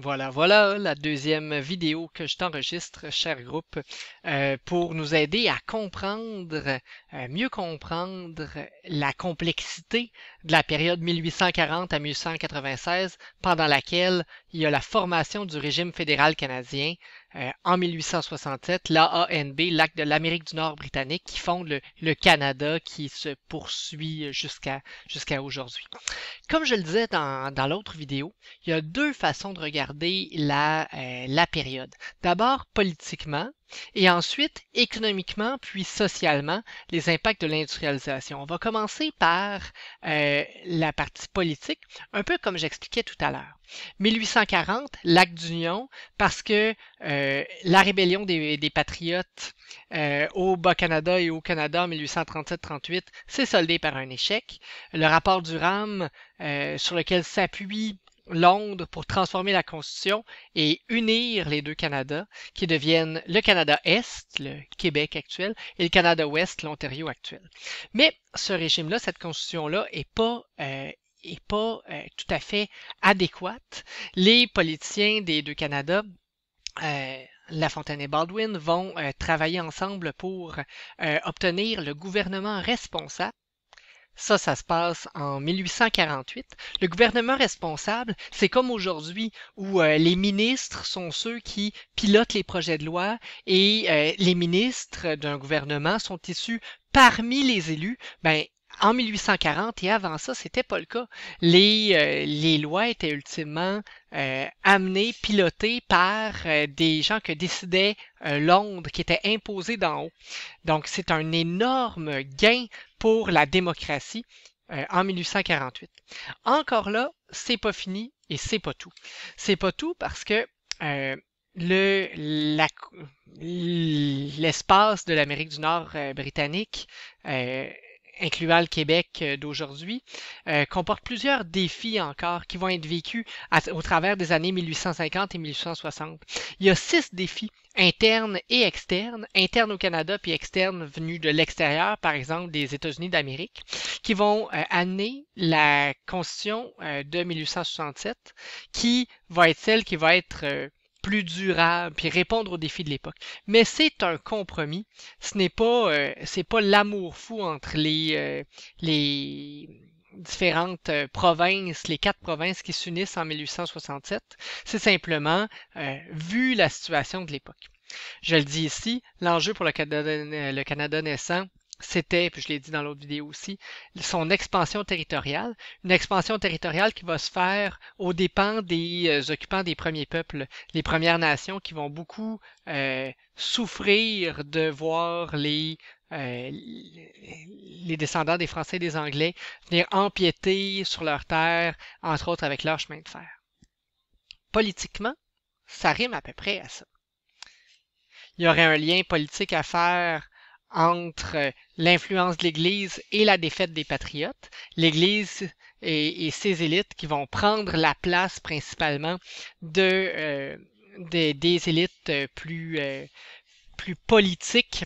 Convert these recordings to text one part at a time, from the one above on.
Voilà, voilà euh, la deuxième vidéo que je t'enregistre, cher groupe, euh, pour nous aider à comprendre, euh, mieux comprendre la complexité de la période 1840 à 1896, pendant laquelle il y a la formation du régime fédéral canadien, euh, en 1867 l'AANB, l'acte de l'Amérique du Nord britannique, qui fonde le, Canada, qui se poursuit jusqu'à aujourd'hui. Comme je le disais dans, l'autre vidéo, il y a deux façons de regarder la euh, période. D'abord, politiquement, et ensuite, économiquement puis socialement, les impacts de l'industrialisation. On va commencer par euh, la partie politique, un peu comme j'expliquais tout à l'heure. 1840, l'acte d'union, parce que euh, la rébellion des, patriotes euh, au Bas-Canada et au Canada en 1837-38 s'est soldée par un échec. Le rapport du Durham, sur lequel s'appuie Londres pour transformer la Constitution et unir les deux Canadas, qui deviennent le Canada Est, le Québec actuel, et le Canada Ouest, l'Ontario actuel. Mais ce régime-là, cette Constitution-là, est pas euh, est pas euh, tout à fait adéquate. Les politiciens des deux Canada euh, la Fontaine et Baldwin vont euh, travailler ensemble pour obtenir le gouvernement responsable ça, ça se passe en 1848. Le gouvernement responsable, c'est comme aujourd'hui où euh, les ministres sont ceux qui pilotent les projets de loi et euh, les ministres d'un gouvernement sont issus parmi les élus. Ben, en 1840 et avant ça, c'était pas le cas. Les, euh, les lois étaient ultimement amenées, pilotées par des gens que décidait Londres, qui étaient imposés d'en haut. Donc, c'est un énorme gain pour la démocratie euh, en 1848. Encore là, c'est pas fini et c'est pas tout. C'est pas tout parce que euh, le, l'espace de l'Amérique du Nord euh, britannique euh, incluant le Québec euh, d'aujourd'hui, euh, comporte plusieurs défis encore qui vont être vécus au travers des années 1850 et 1860. Il y a six défis internes et externes, internes au Canada puis externes venus de l'extérieur, par exemple des États-Unis d'Amérique, qui vont euh, amener la Constitution de 1867, qui va être celle qui va être plus durable, puis répondre aux défis de l'époque. Mais c'est un compromis. Ce n'est pas, euh, c'est pas l'amour fou entre les, euh, les différentes euh, provinces, les quatre provinces qui s'unissent en 1867. C'est simplement vu la situation de l'époque. Je le dis ici, l'enjeu pour le Canada, le Canada naissant, c'était, puis je l'ai dit dans l'autre vidéo aussi, son expansion territoriale, une expansion territoriale qui va se faire aux dépens des euh, occupants des premiers peuples, les Premières Nations qui vont beaucoup euh, souffrir de voir euh, les, les descendants des Français et des Anglais venir empiéter sur leurs terres, entre autres avec leur chemin de fer. Politiquement, ça rime à peu près à ça. Il y aurait un lien politique à faire entre l'influence de l'Église et la défaite des patriotes. L'Église et, ses élites qui vont prendre la place principalement de, euh, des élites euh, plus, euh, plus politiques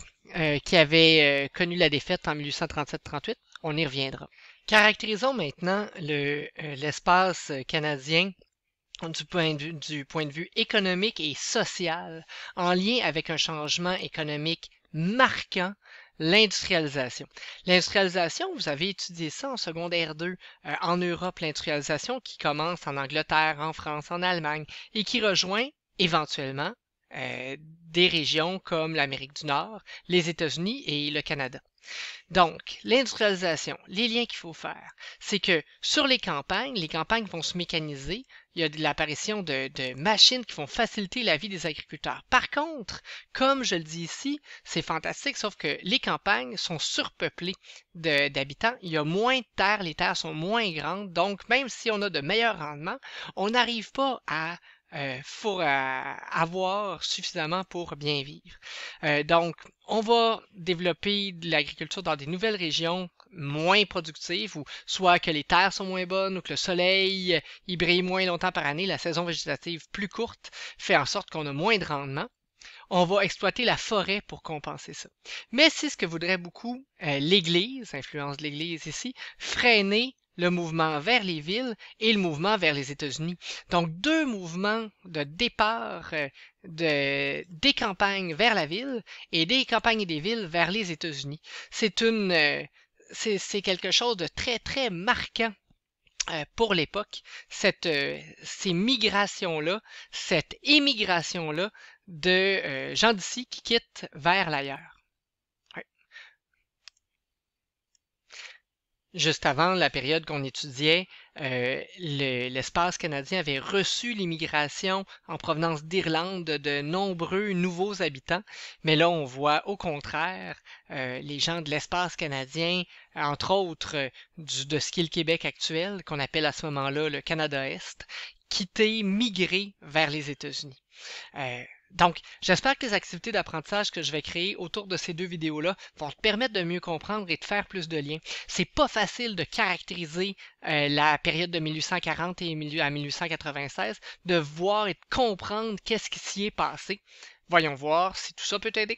qui avaient connu la défaite en 1837-38. On y reviendra. Caractérisons maintenant l'espace canadien du point, du point de vue économique et social en lien avec un changement économique marquant l'industrialisation. L'industrialisation, vous avez étudié ça en secondaire 2 euh, en Europe, l'industrialisation qui commence en Angleterre, en France, en Allemagne et qui rejoint éventuellement euh, des régions comme l'Amérique du Nord, les États-Unis et le Canada. Donc, l'industrialisation, les liens qu'il faut faire, c'est que sur les campagnes, les campagnes vont se mécaniser. Il y a l'apparition de, de, machines qui vont faciliter la vie des agriculteurs. Par contre, comme je le dis ici, c'est fantastique, sauf que les campagnes sont surpeuplées d'habitants. Il y a moins de terres, les terres sont moins grandes. Donc, même si on a de meilleurs rendements, on n'arrive pas à euh, faut euh, avoir suffisamment pour bien vivre. Euh, donc, on va développer de l'agriculture dans des nouvelles régions moins productives, ou soit que les terres sont moins bonnes, ou que le soleil y euh, brille moins longtemps par année, la saison végétative plus courte fait en sorte qu'on a moins de rendement on va exploiter la forêt pour compenser ça. Mais c'est ce que voudrait beaucoup l'Église, influence de l'Église ici, freiner le mouvement vers les villes et le mouvement vers les États-Unis. Donc deux mouvements de départ euh, de, des campagnes vers la ville et des campagnes et des villes vers les États-Unis. C'est une euh, c'est quelque chose de très très marquant euh, pour l'époque, ces migrations-là, cette émigration-là de gens d'ici qui quittent vers l'ailleurs. juste avant la période qu'on étudiait, euh, l'espace canadien avait reçu l'immigration en provenance d'Irlande de nombreux nouveaux habitants, mais là on voit au contraire euh, les gens de l'espace canadien, entre autres du, de ce qu'est le Québec actuel, qu'on appelle à ce moment-là le Canada-Est, quitter, migrer vers les États-Unis. Euh, donc, j'espère que les activités d'apprentissage que je vais créer autour de ces deux vidéos-là vont te permettre de mieux comprendre et de faire plus de liens. C'est pas facile de caractériser euh, la période de 1840 et à 1896, de voir et de comprendre qu'est-ce qui s'y est passé. Voyons voir si tout ça peut t'aider.